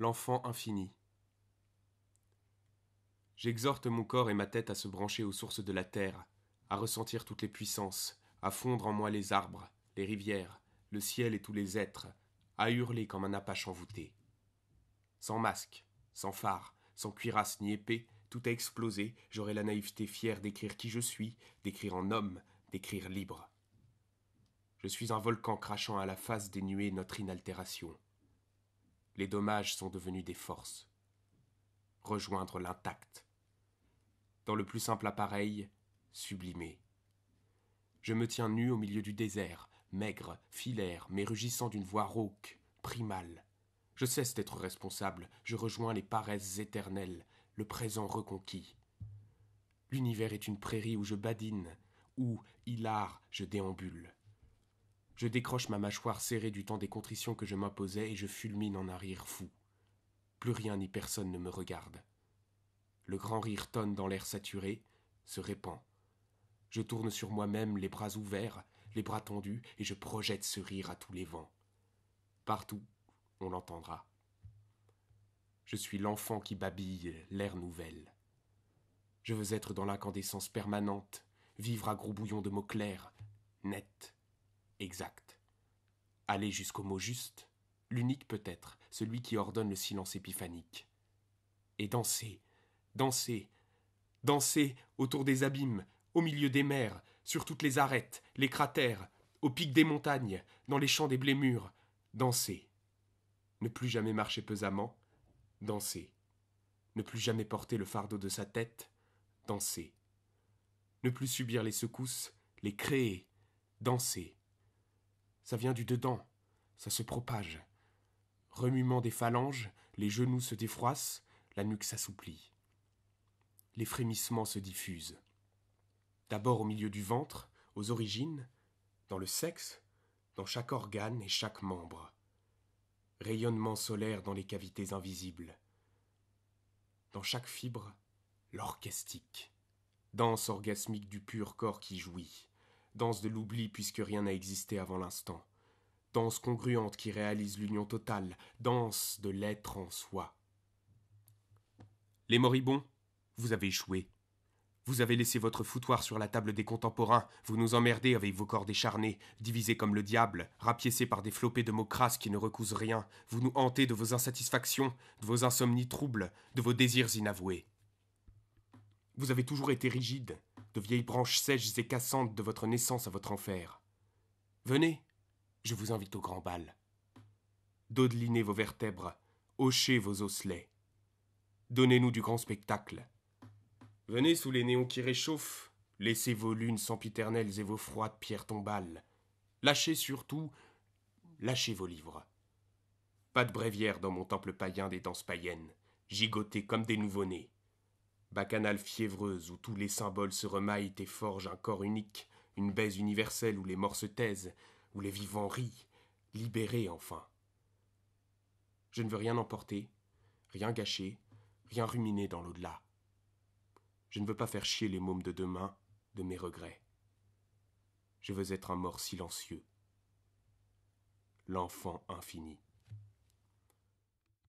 l'enfant infini. J'exhorte mon corps et ma tête à se brancher aux sources de la terre, à ressentir toutes les puissances, à fondre en moi les arbres, les rivières, le ciel et tous les êtres, à hurler comme un apache envoûté. Sans masque, sans phare, sans cuirasse ni épée, tout a explosé, j'aurai la naïveté fière d'écrire qui je suis, d'écrire en homme, d'écrire libre. Je suis un volcan crachant à la face des nuées notre inaltération les dommages sont devenus des forces. Rejoindre l'intact. Dans le plus simple appareil, sublimer. Je me tiens nu au milieu du désert, maigre, filaire, mais rugissant d'une voix rauque, primale. Je cesse d'être responsable, je rejoins les paresses éternelles, le présent reconquis. L'univers est une prairie où je badine, où, hilar, je déambule. Je décroche ma mâchoire serrée du temps des contritions que je m'imposais et je fulmine en un rire fou. Plus rien ni personne ne me regarde. Le grand rire tonne dans l'air saturé, se répand. Je tourne sur moi-même les bras ouverts, les bras tendus, et je projette ce rire à tous les vents. Partout, on l'entendra. Je suis l'enfant qui babille l'air nouvelle. Je veux être dans l'incandescence permanente, vivre à gros bouillons de mots clairs, nets exact. Aller jusqu'au mot juste, l'unique peut-être, celui qui ordonne le silence épiphanique. Et danser, danser, danser autour des abîmes, au milieu des mers, sur toutes les arêtes, les cratères, au pic des montagnes, dans les champs des blés mûrs, danser. Ne plus jamais marcher pesamment, danser. Ne plus jamais porter le fardeau de sa tête, danser. Ne plus subir les secousses, les créer, danser ça vient du dedans, ça se propage. Remuement des phalanges, les genoux se défroissent, la nuque s'assouplit. Les frémissements se diffusent. D'abord au milieu du ventre, aux origines, dans le sexe, dans chaque organe et chaque membre. Rayonnement solaire dans les cavités invisibles. Dans chaque fibre, l'orchestique. Danse orgasmique du pur corps qui jouit danse de l'oubli puisque rien n'a existé avant l'instant, danse congruente qui réalise l'union totale, danse de l'être en soi. Les moribonds, vous avez échoué. Vous avez laissé votre foutoir sur la table des contemporains, vous nous emmerdez avec vos corps décharnés, divisés comme le diable, rapiécés par des flopées de mots crasses qui ne recousent rien, vous nous hantez de vos insatisfactions, de vos insomnies troubles, de vos désirs inavoués. Vous avez toujours été rigide, de vieilles branches sèches et cassantes de votre naissance à votre enfer. Venez, je vous invite au grand bal. Dodelinez vos vertèbres, hochez vos osselets. Donnez-nous du grand spectacle. Venez sous les néons qui réchauffent, laissez vos lunes sempiternelles et vos froides pierres tombales. Lâchez surtout, lâchez vos livres. Pas de brévière dans mon temple païen des danses païennes, gigotez comme des nouveau-nés bacchanale fiévreuse où tous les symboles se remaillent et forgent un corps unique, une baise universelle où les morts se taisent, où les vivants rient, libérés enfin. Je ne veux rien emporter, rien gâcher, rien ruminer dans l'au-delà. Je ne veux pas faire chier les mômes de demain de mes regrets. Je veux être un mort silencieux. L'enfant infini.